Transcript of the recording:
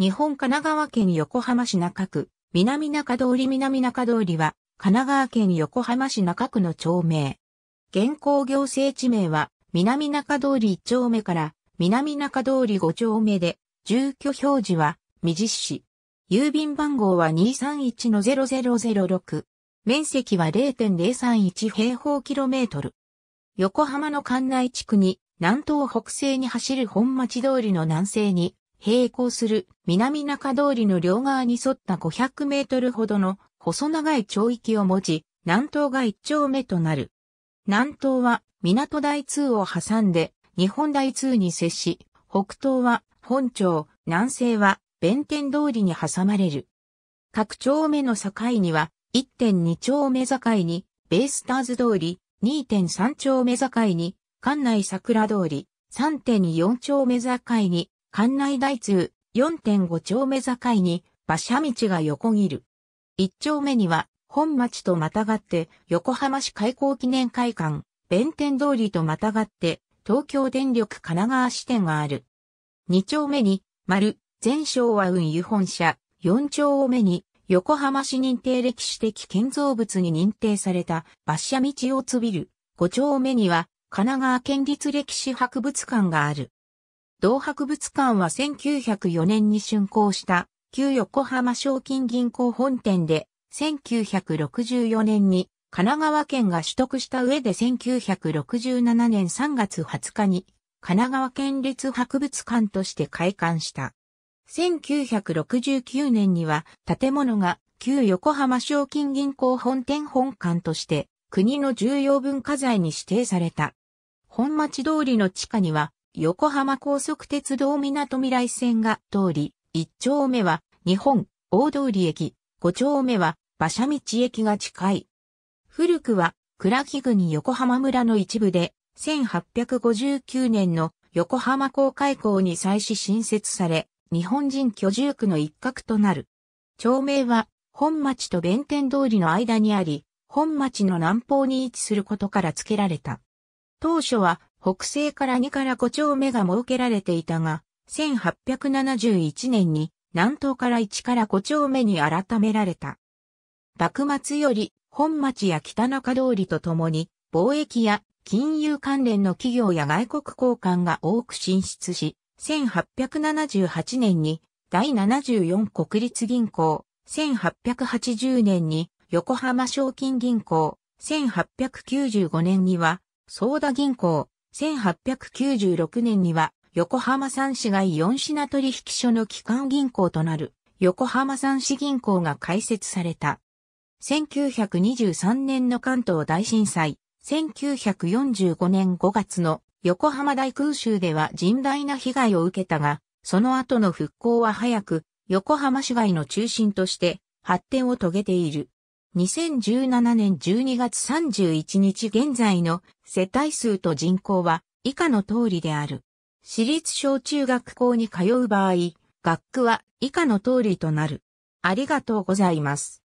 日本神奈川県横浜市中区、南中通り南中通りは、神奈川県横浜市中区の町名。現行行政地名は、南中通り1丁目から、南中通り5丁目で、住居表示は、未実市。郵便番号は231-0006。面積は0.031平方キロメートル。横浜の関内地区に、南東北西に走る本町通りの南西に、並行する南中通りの両側に沿った500メートルほどの細長い町域を持ち、南東が一丁目となる。南東は港台通を挟んで日本台通に接し、北東は本町、南西は弁天通りに挟まれる。各丁目の境には1.2丁目境にベイスターズ通り、2.3丁目境に館内桜通り、3.4丁目境に館内大通4.5丁目境に馬車道が横切る。1丁目には本町とまたがって横浜市開港記念会館、弁天通りとまたがって東京電力神奈川支店がある。2丁目に丸、全昭和運輸本社、4丁目に横浜市認定歴史的建造物に認定された馬車道をつびる。5丁目には神奈川県立歴史博物館がある。同博物館は1904年に竣工した旧横浜賞金銀行本店で1964年に神奈川県が取得した上で1967年3月20日に神奈川県立博物館として開館した。1969年には建物が旧横浜賞金銀行本店本館として国の重要文化財に指定された。本町通りの地下には横浜高速鉄道港未来線が通り、1丁目は日本大通り駅、5丁目は馬車道駅が近い。古くは倉木郡横浜村の一部で、1859年の横浜港開港に際し新設され、日本人居住区の一角となる。町名は、本町と弁天通りの間にあり、本町の南方に位置することから付けられた。当初は、北西から2から5丁目が設けられていたが、1871年に南東から1から5丁目に改められた。幕末より本町や北中通りとともに貿易や金融関連の企業や外国交換が多く進出し、1878年に第74国立銀行、1880年に横浜賞金銀行、1895年にはソーダ銀行、1896年には横浜三市街四品取引所の基幹銀行となる横浜三市銀行が開設された。1923年の関東大震災、1945年5月の横浜大空襲では甚大な被害を受けたが、その後の復興は早く、横浜市街の中心として発展を遂げている。2017年12月31日現在の世帯数と人口は以下の通りである。私立小中学校に通う場合、学区は以下の通りとなる。ありがとうございます。